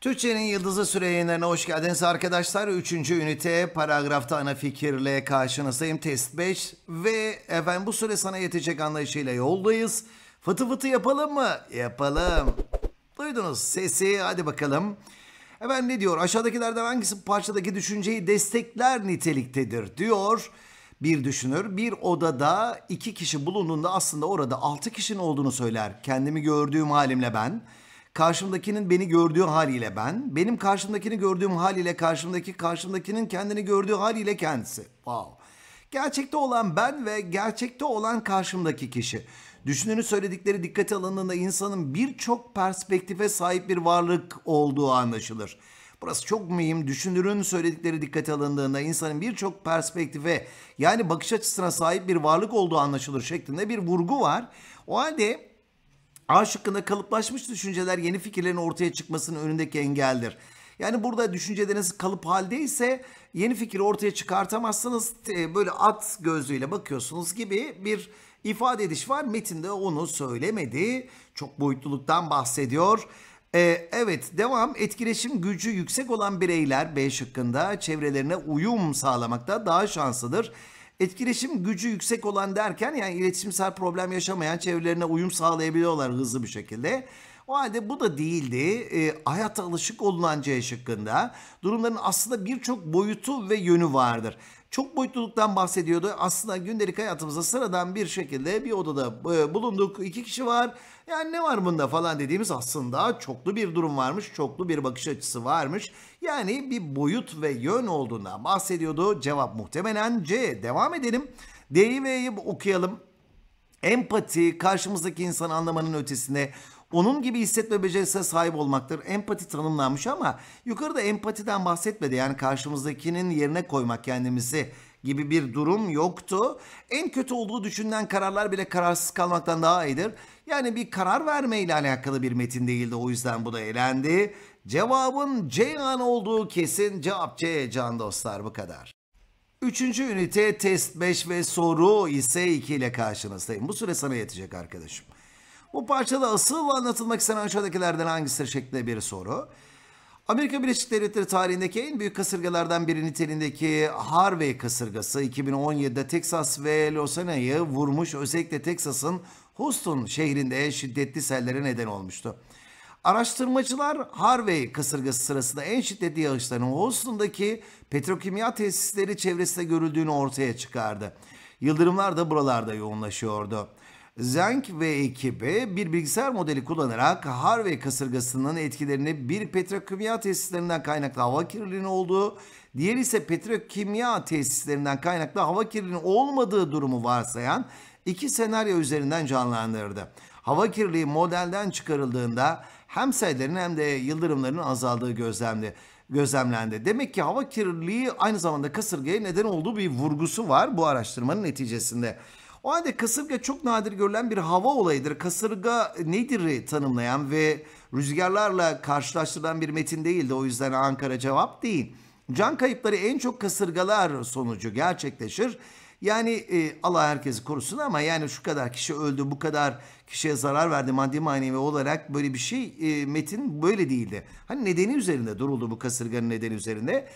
Türkçenin Yıldızı Süre yayınlarına hoş geldiniz arkadaşlar. Üçüncü ünite paragrafta ana fikirle karşınızdayım. Test 5 ve efendim bu süre sana yetecek anlayışıyla yoldayız. Fıtı fıtı yapalım mı? Yapalım. Duydunuz sesi hadi bakalım. Efendim ne diyor? Aşağıdakilerden hangisi parçadaki düşünceyi destekler niteliktedir diyor. Bir düşünür bir odada iki kişi bulunduğunda aslında orada altı kişinin olduğunu söyler. Kendimi gördüğüm halimle ben karşımdakinin beni gördüğü haliyle ben, benim karşımdakini gördüğüm haliyle karşımdaki, karşımdakinin kendini gördüğü haliyle kendisi. Wow. Gerçekte olan ben ve gerçekte olan karşımdaki kişi. Düşündüğünü söyledikleri dikkat alındığında insanın birçok perspektife sahip bir varlık olduğu anlaşılır. Burası çok mühim. Düşünürün söyledikleri dikkate alındığında insanın birçok perspektife yani bakış açısına sahip bir varlık olduğu anlaşılır şeklinde bir vurgu var. O halde A şıkkında kalıplaşmış düşünceler yeni fikirlerin ortaya çıkmasının önündeki engeldir. Yani burada düşünceleriniz kalıp haldeyse yeni fikri ortaya çıkartamazsınız. Böyle at gözlüğüyle bakıyorsunuz gibi bir ifade ediş var. Metinde onu söylemedi. Çok boyutluluktan bahsediyor. Ee, evet devam etkileşim gücü yüksek olan bireyler B şıkkında çevrelerine uyum sağlamakta daha şanslıdır. Etkileşim gücü yüksek olan derken yani iletişimsel problem yaşamayan çevrelerine uyum sağlayabiliyorlar hızlı bir şekilde. O halde bu da değildi. E, hayata alışık olunan C şıkkında durumların aslında birçok boyutu ve yönü vardır çok boyutluluktan bahsediyordu. Aslında gündelik hayatımızda sıradan bir şekilde bir odada e, bulunduk. iki kişi var. Yani ne var bunda falan dediğimiz aslında çoklu bir durum varmış. Çoklu bir bakış açısı varmış. Yani bir boyut ve yön olduğuna bahsediyordu. Cevap muhtemelen C. Devam edelim. D'yi ve Y'yi okuyalım. Empati karşımızdaki insanı anlamanın ötesine onun gibi hissetme becerisine sahip olmaktır. Empati tanımlanmış ama yukarıda empatiden bahsetmedi. Yani karşımızdakinin yerine koymak kendimizi gibi bir durum yoktu. En kötü olduğu düşünülen kararlar bile kararsız kalmaktan daha iyidir. Yani bir karar verme ile alakalı bir metin değildi o yüzden bu da elendi. Cevabın C an olduğu kesin cevap C can dostlar bu kadar. Üçüncü ünite test 5 ve soru ise 2 ile karşınızdayım. Bu süre sana yetecek arkadaşım. Bu parçada asıl anlatılmak istenen aşağıdakilerden hangisi şeklinde bir soru. Amerika Birleşik Devletleri tarihindeki en büyük kasırgalardan biri niteliğindeki Harvey kasırgası 2017'de Texas ve Louisiana'yı vurmuş özellikle Texas'ın Houston şehrinde şiddetli sellere neden olmuştu. Araştırmacılar Harvey kasırgası sırasında en şiddetli yağışların Houston'daki petrokimya tesisleri çevresinde görüldüğünü ortaya çıkardı. Yıldırımlar da buralarda yoğunlaşıyordu. Zenk ve ekibi bir bilgisayar modeli kullanarak Harvey kasırgasının etkilerini bir petrokimya tesislerinden kaynaklı hava kirliliğinin olduğu, diğer ise petrokimya tesislerinden kaynaklı hava kirliliğinin olmadığı durumu varsayan iki senaryo üzerinden canlandırdı. Hava kirliliği modelden çıkarıldığında hem sayıların hem de yıldırımların azaldığı gözlemli gözlemlendi. Demek ki hava kirliliği aynı zamanda kasırgaya neden olduğu bir vurgusu var bu araştırmanın neticesinde. O halde kasırga çok nadir görülen bir hava olayıdır. Kasırga nedir tanımlayan ve rüzgarlarla karşılaştırılan bir metin değildi. O yüzden Ankara cevap değil. Can kayıpları en çok kasırgalar sonucu gerçekleşir. Yani e, Allah herkesi korusun ama yani şu kadar kişi öldü, bu kadar kişiye zarar verdi maddi manevi olarak böyle bir şey e, metin böyle değildi. Hani nedeni üzerinde duruldu bu kasırganın nedeni üzerinde.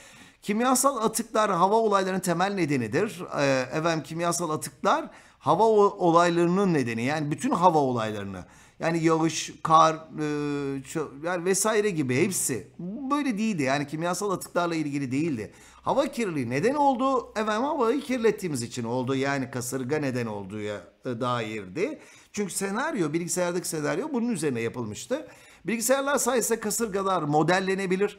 Kimyasal atıklar hava olaylarının temel nedenidir. E, efendim kimyasal atıklar hava olaylarının nedeni yani bütün hava olaylarını yani yağış, kar e, yani vesaire gibi hepsi böyle değildi. Yani kimyasal atıklarla ilgili değildi. Hava kirliliği neden oldu? Efendim havayı kirlettiğimiz için oldu. Yani kasırga neden olduğuya e, dairdi. Çünkü senaryo, bilgisayardaki senaryo bunun üzerine yapılmıştı. Bilgisayarlar sayesinde kasırgalar modellenebilir.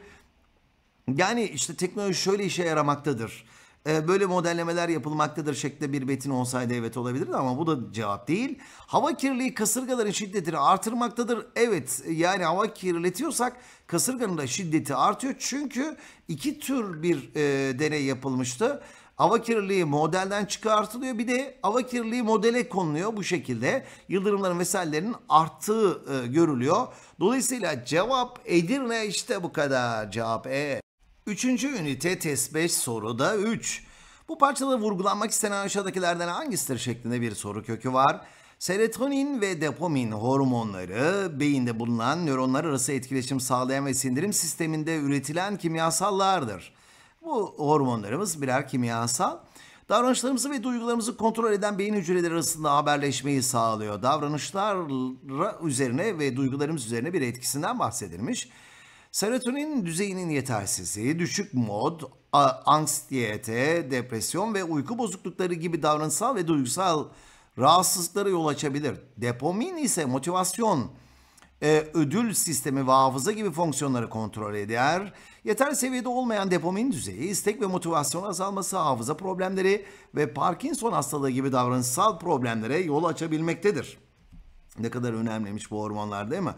Yani işte teknoloji şöyle işe yaramaktadır. Ee, böyle modellemeler yapılmaktadır şeklinde bir betin olsaydı evet olabilirdi ama bu da cevap değil. Hava kirliliği kasırgaların şiddetini artırmaktadır. Evet yani hava kirletiyorsak kasırganın da şiddeti artıyor. Çünkü iki tür bir e, deney yapılmıştı. Hava kirliliği modelden çıkartılıyor. Bir de hava kirliliği modele konuluyor bu şekilde. Yıldırımların vesairelerinin arttığı e, görülüyor. Dolayısıyla cevap Edirne işte bu kadar. Cevap E. Üçüncü ünite test 5 soruda 3. Bu parçada vurgulanmak istenen aşağıdakilerden hangisidir şeklinde bir soru kökü var. Serotonin ve dopamin hormonları beyinde bulunan nöronlar arası etkileşim sağlayan ve sindirim sisteminde üretilen kimyasallardır. Bu hormonlarımız birer kimyasal. Davranışlarımızı ve duygularımızı kontrol eden beyin hücreleri arasında haberleşmeyi sağlıyor. Davranışlar üzerine ve duygularımız üzerine bir etkisinden bahsedilmiş. Serotonin düzeyinin yetersizliği, düşük mod, anksiyete, depresyon ve uyku bozuklukları gibi davranışsal ve duygusal rahatsızlıklara yol açabilir. Depomin ise motivasyon, e, ödül sistemi ve hafıza gibi fonksiyonları kontrol eder. Yeter seviyede olmayan depomin düzeyi, istek ve motivasyon azalması, hafıza problemleri ve Parkinson hastalığı gibi davranışsal problemlere yol açabilmektedir. Ne kadar önemliymiş bu hormonlar değil mi?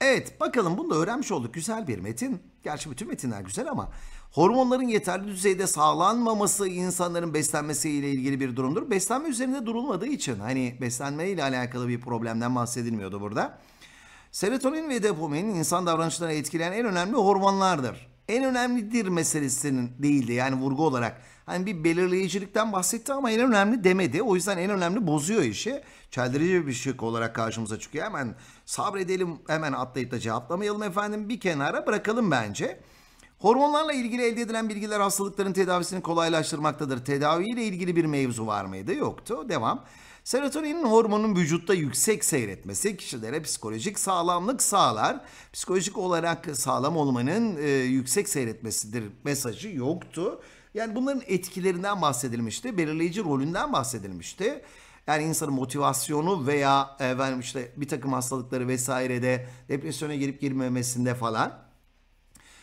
Evet bakalım bunu da öğrenmiş olduk. Güzel bir metin. Gerçi bütün metinler güzel ama hormonların yeterli düzeyde sağlanmaması insanların beslenmesiyle ilgili bir durumdur. Beslenme üzerinde durulmadığı için hani beslenme ile alakalı bir problemden bahsedilmiyordu burada. Serotonin ve dopamin insan davranışlarını etkileyen en önemli hormonlardır. En önemlidir meselesinin değildi yani vurgu olarak. Hani bir belirleyicilikten bahsetti ama en önemli demedi. O yüzden en önemli bozuyor işi. Çeldirici bir şey olarak karşımıza çıkıyor. Hemen Sabredelim hemen atlayıp da cevaplamayalım efendim. Bir kenara bırakalım bence. Hormonlarla ilgili elde edilen bilgiler hastalıkların tedavisini kolaylaştırmaktadır. Tedaviyle ilgili bir mevzu var mıydı? Yoktu. Devam. Serotoninin hormonun vücutta yüksek seyretmesi kişilere psikolojik sağlamlık sağlar. Psikolojik olarak sağlam olmanın e, yüksek seyretmesidir mesajı yoktu. Yani bunların etkilerinden bahsedilmişti, belirleyici rolünden bahsedilmişti. Yani insanın motivasyonu veya efendim işte bir takım hastalıkları vesairede depresyona girip girmemesinde falan.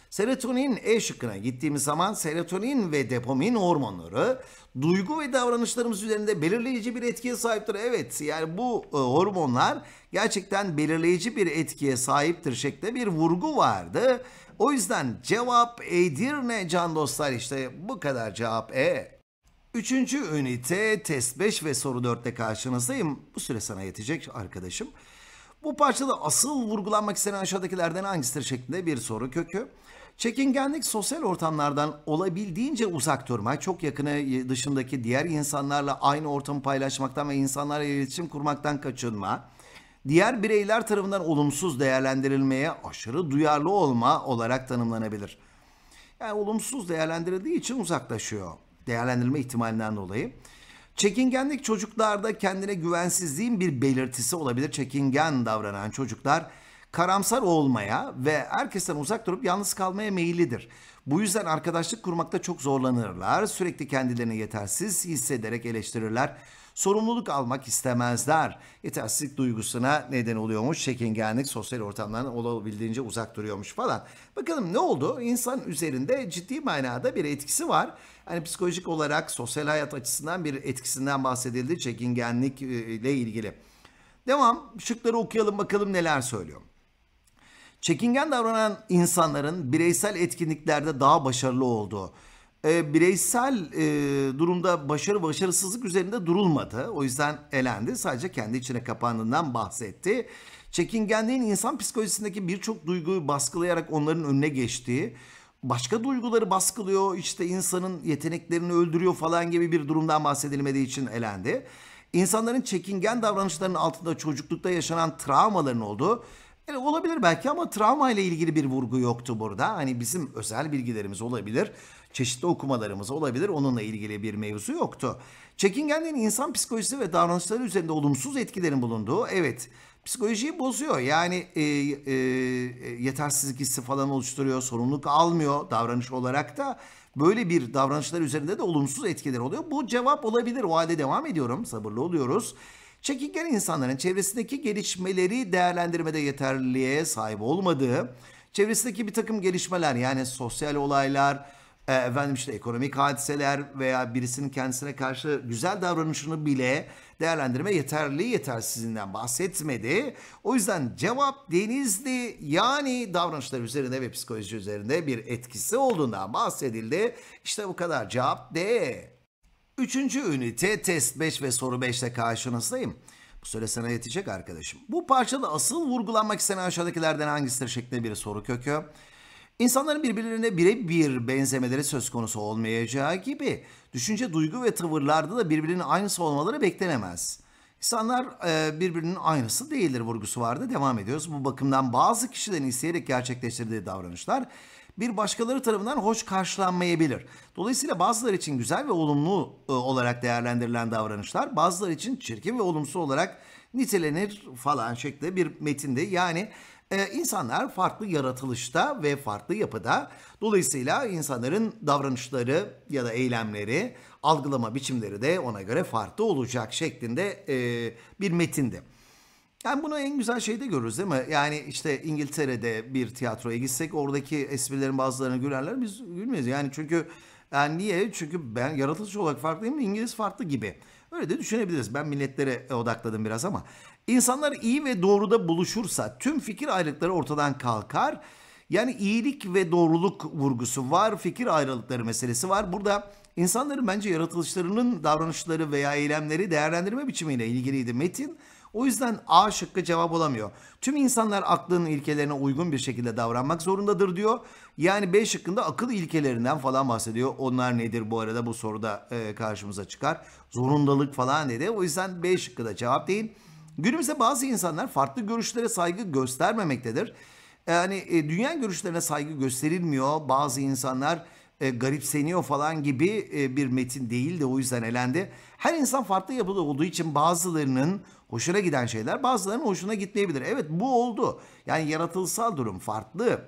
Serotonin E şıkkına gittiğimiz zaman serotonin ve dopamin hormonları duygu ve davranışlarımız üzerinde belirleyici bir etkiye sahiptir. Evet yani bu e, hormonlar gerçekten belirleyici bir etkiye sahiptir şeklinde bir vurgu vardı. O yüzden cevap Edir Edirne can dostlar işte bu kadar cevap E. Üçüncü ünite test 5 ve soru 4'te karşınızdayım. Bu süre sana yetecek arkadaşım. Bu parçada asıl vurgulanmak istenen aşağıdakilerden hangisidir şeklinde bir soru kökü. Çekingenlik sosyal ortamlardan olabildiğince uzak durmak, çok yakını dışındaki diğer insanlarla aynı ortamı paylaşmaktan ve insanlarla iletişim kurmaktan kaçınma, diğer bireyler tarafından olumsuz değerlendirilmeye aşırı duyarlı olma olarak tanımlanabilir. Yani olumsuz değerlendirildiği için uzaklaşıyor değerlendirme ihtimalinden dolayı. Çekingenlik çocuklarda kendine güvensizliğin bir belirtisi olabilir. Çekingen davranan çocuklar karamsar olmaya ve herkesten uzak durup yalnız kalmaya meyillidir. Bu yüzden arkadaşlık kurmakta çok zorlanırlar. Sürekli kendilerini yetersiz hissederek eleştirirler sorumluluk almak istemezler. Yetersizlik duygusuna neden oluyormuş. Çekingenlik sosyal ortamlardan olabildiğince uzak duruyormuş falan. Bakalım ne oldu? İnsan üzerinde ciddi manada bir etkisi var. Hani psikolojik olarak sosyal hayat açısından bir etkisinden bahsedildi çekingenlikle e, ilgili. Devam şıkları okuyalım bakalım neler söylüyor. Çekingen davranan insanların bireysel etkinliklerde daha başarılı olduğu, e, bireysel e, durumda başarı başarısızlık üzerinde durulmadı. O yüzden elendi. Sadece kendi içine kapandığından bahsetti. Çekingenliğin insan psikolojisindeki birçok duyguyu baskılayarak onların önüne geçtiği, başka duyguları baskılıyor, işte insanın yeteneklerini öldürüyor falan gibi bir durumdan bahsedilmediği için elendi. İnsanların çekingen davranışlarının altında çocuklukta yaşanan travmaların olduğu yani e, olabilir belki ama travma ile ilgili bir vurgu yoktu burada. Hani bizim özel bilgilerimiz olabilir çeşitli okumalarımız olabilir. Onunla ilgili bir mevzu yoktu. Çekingenliğin insan psikolojisi ve davranışları üzerinde olumsuz etkilerin bulunduğu evet psikolojiyi bozuyor. Yani e, e, e, yetersizlik hissi falan oluşturuyor, sorumluluk almıyor davranış olarak da. Böyle bir davranışlar üzerinde de olumsuz etkiler oluyor. Bu cevap olabilir. O halde devam ediyorum. Sabırlı oluyoruz. Çekingen insanların çevresindeki gelişmeleri değerlendirmede yeterliliğe sahip olmadığı, çevresindeki bir takım gelişmeler yani sosyal olaylar, e, efendim işte ekonomik hadiseler veya birisinin kendisine karşı güzel davranışını bile değerlendirme yeterli yetersizliğinden bahsetmedi. O yüzden cevap Denizli yani davranışlar üzerinde ve psikoloji üzerinde bir etkisi olduğundan bahsedildi. İşte bu kadar cevap D. Üçüncü ünite test 5 ve soru 5 ile karşınızdayım. Bu süre sana yetecek arkadaşım. Bu parçada asıl vurgulanmak istenen aşağıdakilerden hangisidir şeklinde bir soru kökü. İnsanların birbirlerine birebir benzemeleri söz konusu olmayacağı gibi düşünce, duygu ve tavırlarda da birbirinin aynısı olmaları beklenemez. İnsanlar e, birbirinin aynısı değildir vurgusu vardı. Devam ediyoruz. Bu bakımdan bazı kişilerin isteyerek gerçekleştirdiği davranışlar bir başkaları tarafından hoş karşılanmayabilir. Dolayısıyla bazıları için güzel ve olumlu e, olarak değerlendirilen davranışlar bazıları için çirkin ve olumsuz olarak nitelenir falan şeklinde bir metinde. Yani e, insanlar farklı yaratılışta ve farklı yapıda. Dolayısıyla insanların davranışları ya da eylemleri, algılama biçimleri de ona göre farklı olacak şeklinde e, bir metindi. Yani bunu en güzel şeyde görürüz değil mi? Yani işte İngiltere'de bir tiyatroya gitsek oradaki esprilerin bazılarını gülerler biz gülmeyiz. Yani çünkü yani niye? Çünkü ben yaratılış olarak farklıyım İngiliz farklı gibi. Öyle de düşünebiliriz. Ben milletlere e, odakladım biraz ama. insanlar iyi ve doğruda buluşursa tüm fikir ayrılıkları ortadan kalkar. Yani iyilik ve doğruluk vurgusu var, fikir ayrılıkları meselesi var. Burada insanların bence yaratılışlarının davranışları veya eylemleri değerlendirme biçimiyle ilgiliydi metin. O yüzden A şıkkı cevap olamıyor. Tüm insanlar aklının ilkelerine uygun bir şekilde davranmak zorundadır diyor. Yani B şıkkında akıl ilkelerinden falan bahsediyor. Onlar nedir bu arada bu soruda e, karşımıza çıkar. Zorundalık falan dedi. O yüzden B şıkkı da cevap değil. Günümüzde bazı insanlar farklı görüşlere saygı göstermemektedir. Yani e, dünya görüşlerine saygı gösterilmiyor. Bazı insanlar e, garipseniyor falan gibi e, bir metin değil de o yüzden elendi. Her insan farklı yapıda olduğu için bazılarının hoşuna giden şeyler bazılarının hoşuna gitmeyebilir. Evet bu oldu. Yani yaratılsal durum farklı.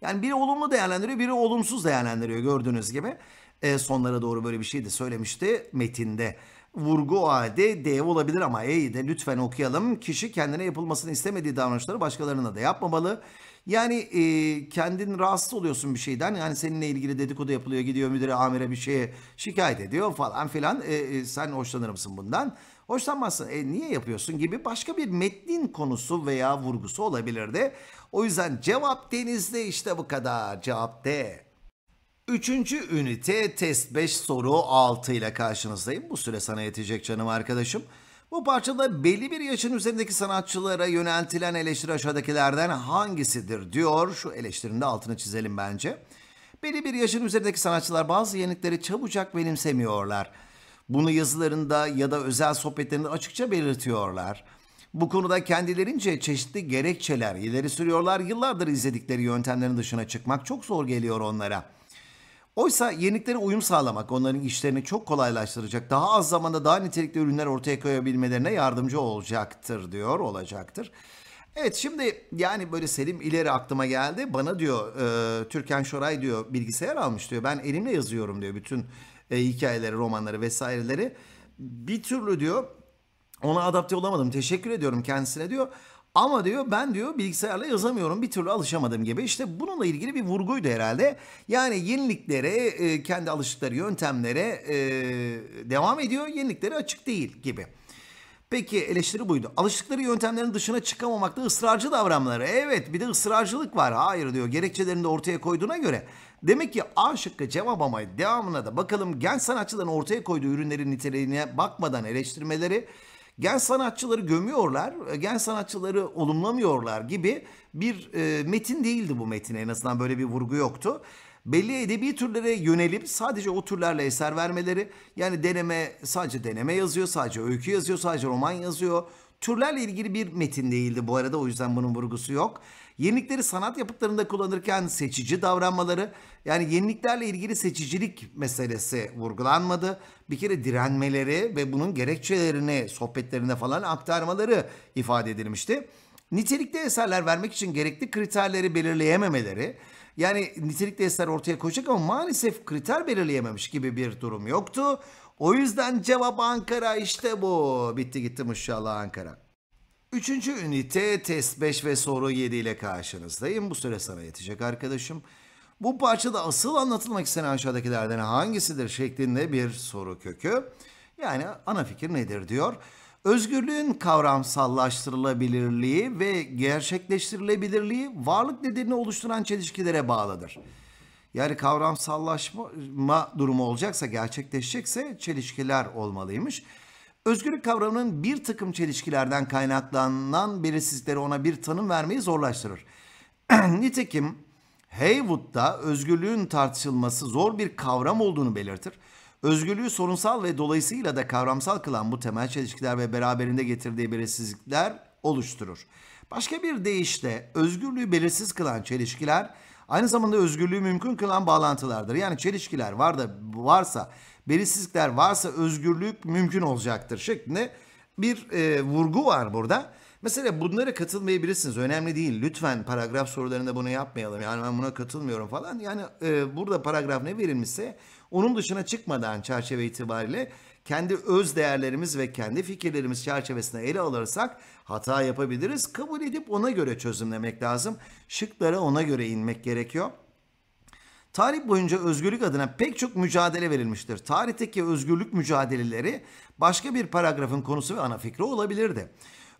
Yani biri olumlu değerlendiriyor, biri olumsuz değerlendiriyor gördüğünüz gibi. E, sonlara doğru böyle bir şey de söylemişti metinde. Vurgu o halde D olabilir ama E'yi de lütfen okuyalım. Kişi kendine yapılmasını istemediği davranışları başkalarına da yapmamalı. Yani e, kendin rahatsız oluyorsun bir şeyden. Yani seninle ilgili dedikodu yapılıyor. Gidiyor müdüre, amire bir şeye şikayet ediyor falan filan. E, e, sen hoşlanır mısın bundan? Hoşlanmazsın. E, niye yapıyorsun gibi başka bir metnin konusu veya vurgusu olabilirdi. O yüzden cevap denizde işte bu kadar. Cevap D. Üçüncü ünite test 5 soru 6 ile karşınızdayım. Bu süre sana yetecek canım arkadaşım. Bu parçada belli bir yaşın üzerindeki sanatçılara yöneltilen eleştiri aşağıdakilerden hangisidir diyor. Şu eleştirinde altını çizelim bence. Belli bir yaşın üzerindeki sanatçılar bazı yenilikleri çabucak benimsemiyorlar. Bunu yazılarında ya da özel sohbetlerinde açıkça belirtiyorlar. Bu konuda kendilerince çeşitli gerekçeler ileri sürüyorlar. Yıllardır izledikleri yöntemlerin dışına çıkmak çok zor geliyor onlara.'' Oysa yeniliklere uyum sağlamak onların işlerini çok kolaylaştıracak, daha az zamanda daha nitelikli ürünler ortaya koyabilmelerine yardımcı olacaktır diyor, olacaktır. Evet şimdi yani böyle Selim ileri aklıma geldi. Bana diyor e, Türkan Şoray diyor bilgisayar almış diyor. Ben elimle yazıyorum diyor bütün e, hikayeleri, romanları vesaireleri. Bir türlü diyor ona adapte olamadım. Teşekkür ediyorum kendisine diyor. Ama diyor ben diyor bilgisayarla yazamıyorum bir türlü alışamadım gibi. İşte bununla ilgili bir vurguydu herhalde. Yani yeniliklere, e, kendi alıştıkları yöntemlere e, devam ediyor. Yeniliklere açık değil gibi. Peki eleştiri buydu. Alıştıkları yöntemlerin dışına çıkamamakta ısrarcı davranmaları. Evet bir de ısrarcılık var. Hayır diyor gerekçelerini de ortaya koyduğuna göre. Demek ki A şıkkı cevap ama devamına da bakalım genç sanatçıların ortaya koyduğu ürünlerin niteliğine bakmadan eleştirmeleri Gen sanatçıları gömüyorlar, gen sanatçıları olumlamıyorlar gibi bir e, metin değildi bu metin en azından böyle bir vurgu yoktu. Belli edebi türlere yönelip sadece o türlerle eser vermeleri yani deneme sadece deneme yazıyor, sadece öykü yazıyor, sadece roman yazıyor. Türlerle ilgili bir metin değildi bu arada o yüzden bunun vurgusu yok. Yenilikleri sanat yapıtlarında kullanırken seçici davranmaları yani yeniliklerle ilgili seçicilik meselesi vurgulanmadı. Bir kere direnmeleri ve bunun gerekçelerini sohbetlerine falan aktarmaları ifade edilmişti. Nitelikli eserler vermek için gerekli kriterleri belirleyememeleri, yani nitelikli eser ortaya koyacak ama maalesef kriter belirleyememiş gibi bir durum yoktu. O yüzden cevap Ankara işte bu. Bitti gitti inşallah Ankara. Üçüncü ünite test 5 ve soru 7 ile karşınızdayım. Bu süre sana yetecek arkadaşım. Bu parçada asıl anlatılmak istenen aşağıdakilerden hangisidir şeklinde bir soru kökü. Yani ana fikir nedir diyor. Özgürlüğün kavramsallaştırılabilirliği ve gerçekleştirilebilirliği varlık nedenini oluşturan çelişkilere bağlıdır. Yani kavramsallaşma durumu olacaksa, gerçekleşecekse çelişkiler olmalıymış. Özgürlük kavramının bir takım çelişkilerden kaynaklanan belirsizlikleri ona bir tanım vermeyi zorlaştırır. Nitekim Haywood'da özgürlüğün tartışılması zor bir kavram olduğunu belirtir. Özgürlüğü sorunsal ve dolayısıyla da kavramsal kılan bu temel çelişkiler ve beraberinde getirdiği belirsizlikler oluşturur. Başka bir deyişle özgürlüğü belirsiz kılan çelişkiler aynı zamanda özgürlüğü mümkün kılan bağlantılardır. Yani çelişkiler var da varsa belirsizlikler varsa özgürlük mümkün olacaktır şeklinde bir e, vurgu var burada. Mesela bunlara katılmayabilirsiniz. Önemli değil. Lütfen paragraf sorularında bunu yapmayalım. Yani ben buna katılmıyorum falan. Yani e, burada paragraf ne verilmişse onun dışına çıkmadan çerçeve itibariyle kendi öz değerlerimiz ve kendi fikirlerimiz çerçevesine ele alırsak hata yapabiliriz. Kabul edip ona göre çözümlemek lazım. Şıklara ona göre inmek gerekiyor. Tarih boyunca özgürlük adına pek çok mücadele verilmiştir. Tarihteki özgürlük mücadeleleri başka bir paragrafın konusu ve ana fikri olabilirdi.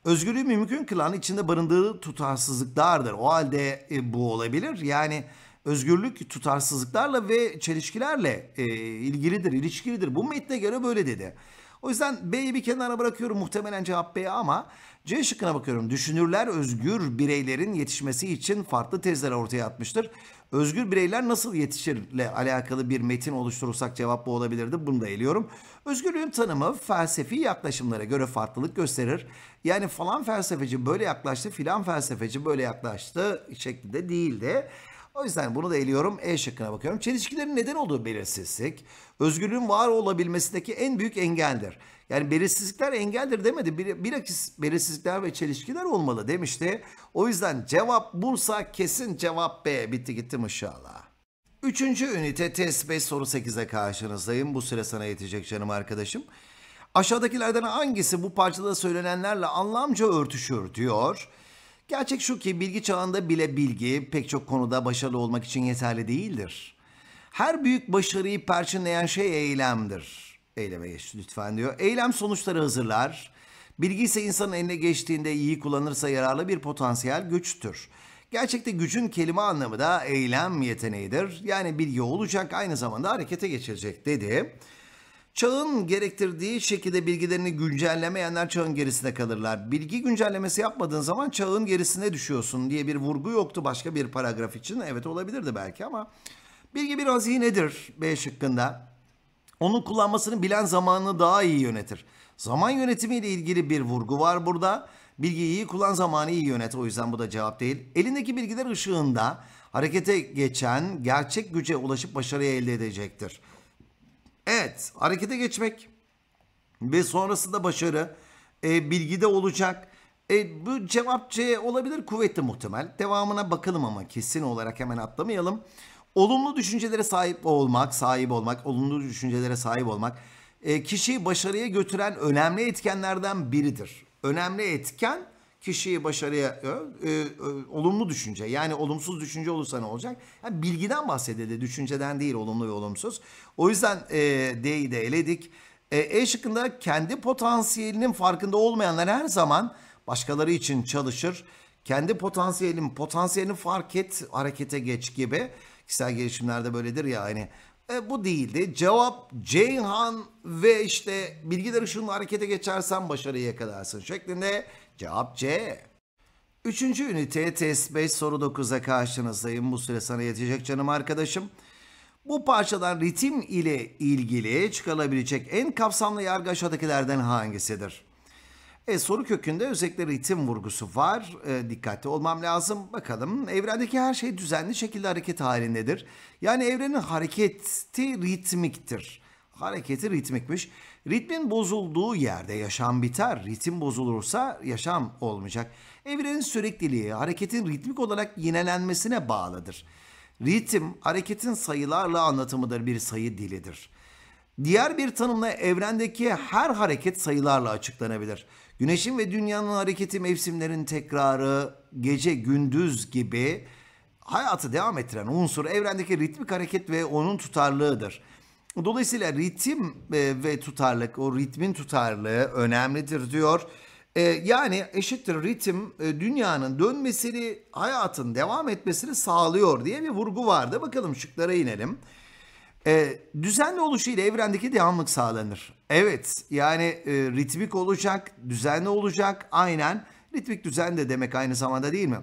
Özgürlüğü mümkün kılan içinde barındığı tutarsızlıklardır. O halde e, bu olabilir. Yani özgürlük tutarsızlıklarla ve çelişkilerle e, ilgilidir, ilişkilidir. Bu metne göre böyle dedi. O yüzden B'yi bir kenara bırakıyorum muhtemelen cevap B ama C şıkkına bakıyorum. Düşünürler özgür bireylerin yetişmesi için farklı tezler ortaya atmıştır. Özgür bireyler nasıl yetişirle alakalı bir metin oluşturursak cevap bu olabilirdi. Bunu da eliyorum. Özgürlüğün tanımı felsefi yaklaşımlara göre farklılık gösterir. Yani falan felsefeci böyle yaklaştı, filan felsefeci böyle yaklaştı şeklinde değil de o yüzden bunu da eliyorum. E şıkkına bakıyorum. Çelişkilerin neden olduğu belirsizlik, özgürlüğün var olabilmesindeki en büyük engeldir. Yani belirsizlikler engeldir demedi. Bir, bilakis belirsizlikler ve çelişkiler olmalı demişti. O yüzden cevap bulsa kesin cevap B. Bitti gitti inşallah. Üçüncü ünite test 5 soru 8'e karşınızdayım. Bu süre sana yetecek canım arkadaşım. Aşağıdakilerden hangisi bu parçada söylenenlerle anlamca örtüşür diyor. Gerçek şu ki bilgi çağında bile bilgi pek çok konuda başarılı olmak için yeterli değildir. Her büyük başarıyı perçinleyen şey eylemdir. Eyleme geç lütfen diyor. Eylem sonuçları hazırlar. Bilgi ise insanın eline geçtiğinde iyi kullanırsa yararlı bir potansiyel güçtür. Gerçekte gücün kelime anlamı da eylem yeteneğidir. Yani bilgi olacak aynı zamanda harekete geçecek dedi. Çağın gerektirdiği şekilde bilgilerini güncellemeyenler çağın gerisine kalırlar. Bilgi güncellemesi yapmadığın zaman çağın gerisine düşüyorsun diye bir vurgu yoktu başka bir paragraf için. Evet olabilirdi belki ama bilgi bir hazinedir B şıkkında. Onun kullanmasını bilen zamanını daha iyi yönetir. Zaman yönetimi ile ilgili bir vurgu var burada. Bilgiyi iyi kullan zamanı iyi yönet. O yüzden bu da cevap değil. Elindeki bilgiler ışığında harekete geçen gerçek güce ulaşıp başarıyı elde edecektir. Evet harekete geçmek ve sonrasında başarı e, bilgide olacak. E, bu cevap C olabilir kuvvetli muhtemel. Devamına bakalım ama kesin olarak hemen atlamayalım. Olumlu düşüncelere sahip olmak, sahip olmak, olumlu düşüncelere sahip olmak e, kişiyi başarıya götüren önemli etkenlerden biridir. Önemli etken kişiyi başarıya e, e, e, olumlu düşünce yani olumsuz düşünce olursa ne olacak? Yani bilgiden bahsedildi düşünceden değil olumlu ve olumsuz. O yüzden e, D'yi de eledik. E, e şıkkında kendi potansiyelinin farkında olmayanlar her zaman başkaları için çalışır. Kendi potansiyelin potansiyelini fark et harekete geç gibi. Kişisel gelişimlerde böyledir ya hani. E, bu değildi. Cevap Ceyhan ve işte bilgiler ışığında harekete geçersen başarıya yakalarsın şeklinde Cevap C. Üçüncü ünite test 5 soru 9'a karşınızdayım. Bu süre sana yetecek canım arkadaşım. Bu parçadan ritim ile ilgili çıkarılabilecek en kapsamlı yargı aşağıdakilerden hangisidir? E, soru kökünde özellikle ritim vurgusu var. E, dikkatli olmam lazım. Bakalım evrendeki her şey düzenli şekilde hareket halindedir. Yani evrenin hareketi ritmiktir. Hareketi ritmikmiş. Ritmin bozulduğu yerde yaşam biter. Ritim bozulursa yaşam olmayacak. Evrenin sürekliliği hareketin ritmik olarak yinelenmesine bağlıdır. Ritim hareketin sayılarla anlatımıdır bir sayı dilidir. Diğer bir tanımla evrendeki her hareket sayılarla açıklanabilir. Güneşin ve dünyanın hareketi mevsimlerin tekrarı, gece gündüz gibi hayatı devam ettiren unsur evrendeki ritmik hareket ve onun tutarlığıdır. Dolayısıyla ritim e, ve tutarlık, o ritmin tutarlığı önemlidir diyor. E, yani eşittir ritim e, dünyanın dönmesini, hayatın devam etmesini sağlıyor diye bir vurgu vardı. Bakalım şıklara inelim. E, düzenli oluşuyla evrendeki devamlık sağlanır. Evet yani ritmik olacak, düzenli olacak aynen. Ritmik düzen de demek aynı zamanda değil mi?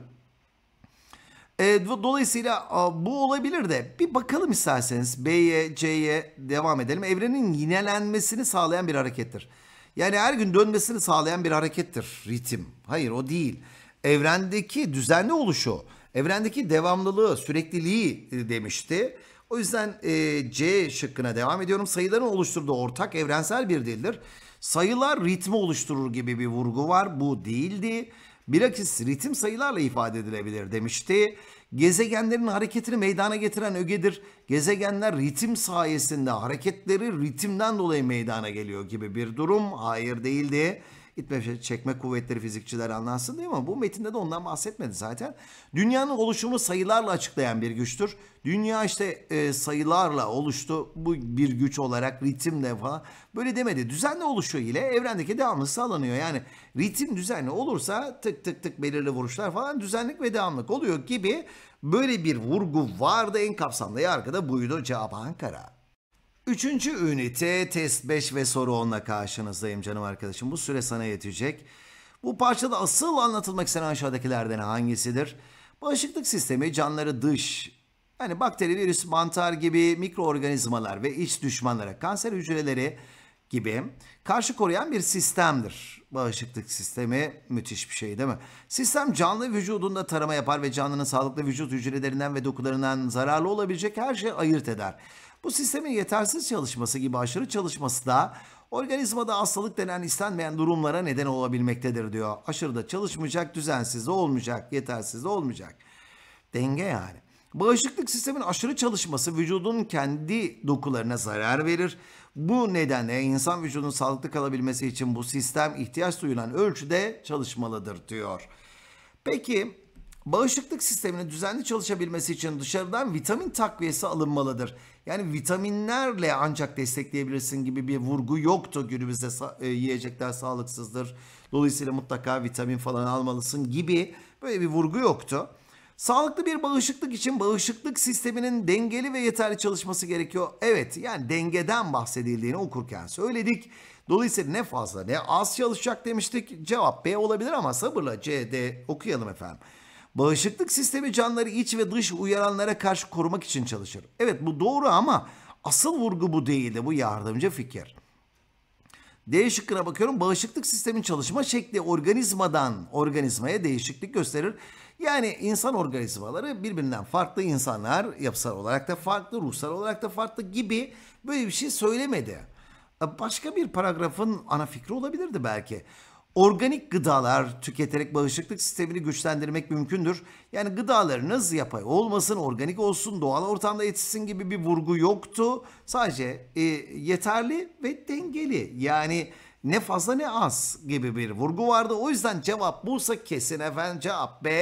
E, dolayısıyla a, bu olabilir de bir bakalım isterseniz B'ye C'ye devam edelim. Evrenin yinelenmesini sağlayan bir harekettir. Yani her gün dönmesini sağlayan bir harekettir ritim. Hayır o değil. Evrendeki düzenli oluşu, evrendeki devamlılığı, sürekliliği e, demişti. O yüzden e, C şıkkına devam ediyorum. Sayıların oluşturduğu ortak evrensel bir dildir. Sayılar ritmi oluşturur gibi bir vurgu var. Bu değildi bilakis ritim sayılarla ifade edilebilir demişti. Gezegenlerin hareketini meydana getiren ögedir. Gezegenler ritim sayesinde hareketleri ritimden dolayı meydana geliyor gibi bir durum. Hayır değildi gitme hani çekme kuvvetleri fizikçiler anlatsın değil mi? bu metinde de ondan bahsetmedi zaten. Dünyanın oluşumu sayılarla açıklayan bir güçtür. Dünya işte e, sayılarla oluştu bu bir güç olarak ritimle falan böyle demedi. Düzenli oluşu ile evrendeki devamlılık sağlanıyor. Yani ritim düzenli olursa tık tık tık belirli vuruşlar falan düzenlik ve devamlık oluyor gibi böyle bir vurgu vardı en kapsamlı yargıda buydu cevap Ankara. Üçüncü ünite test 5 ve soru 10'la karşınızdayım canım arkadaşım. Bu süre sana yetecek. Bu parçada asıl anlatılmak istenen aşağıdakilerden hangisidir? Bağışıklık sistemi canları dış, yani bakteri, virüs, mantar gibi mikroorganizmalar ve iç düşmanlara, kanser hücreleri gibi karşı koruyan bir sistemdir. Bağışıklık sistemi müthiş bir şey değil mi? Sistem canlı vücudunda tarama yapar ve canlının sağlıklı vücut hücrelerinden ve dokularından zararlı olabilecek her şeyi ayırt eder. Bu sistemin yetersiz çalışması gibi aşırı çalışması da organizmada hastalık denen istenmeyen durumlara neden olabilmektedir diyor. Aşırı da çalışmayacak, düzensiz olmayacak, yetersiz olmayacak. Denge yani. Bağışıklık sistemin aşırı çalışması vücudun kendi dokularına zarar verir. Bu nedenle insan vücudunun sağlıklı kalabilmesi için bu sistem ihtiyaç duyulan ölçüde çalışmalıdır diyor. Peki Bağışıklık sisteminin düzenli çalışabilmesi için dışarıdan vitamin takviyesi alınmalıdır. Yani vitaminlerle ancak destekleyebilirsin gibi bir vurgu yoktu. Günümüzde sa- e, yiyecekler sağlıksızdır. Dolayısıyla mutlaka vitamin falan almalısın gibi böyle bir vurgu yoktu. Sağlıklı bir bağışıklık için bağışıklık sisteminin dengeli ve yeterli çalışması gerekiyor. Evet yani dengeden bahsedildiğini okurken söyledik. Dolayısıyla ne fazla ne az çalışacak demiştik. Cevap B olabilir ama sabırla C, D okuyalım efendim. Bağışıklık sistemi canları iç ve dış uyaranlara karşı korumak için çalışır. Evet bu doğru ama asıl vurgu bu değildi. Bu yardımcı fikir. D şıkkına bakıyorum. Bağışıklık sistemin çalışma şekli organizmadan organizmaya değişiklik gösterir. Yani insan organizmaları birbirinden farklı insanlar yapısal olarak da farklı, ruhsal olarak da farklı gibi böyle bir şey söylemedi. Başka bir paragrafın ana fikri olabilirdi belki. Organik gıdalar tüketerek bağışıklık sistemini güçlendirmek mümkündür. Yani gıdalarınız yapay olmasın, organik olsun, doğal ortamda yetişsin gibi bir vurgu yoktu. Sadece e, yeterli ve dengeli. Yani ne fazla ne az gibi bir vurgu vardı. O yüzden cevap Bursa kesin efendim cevap B.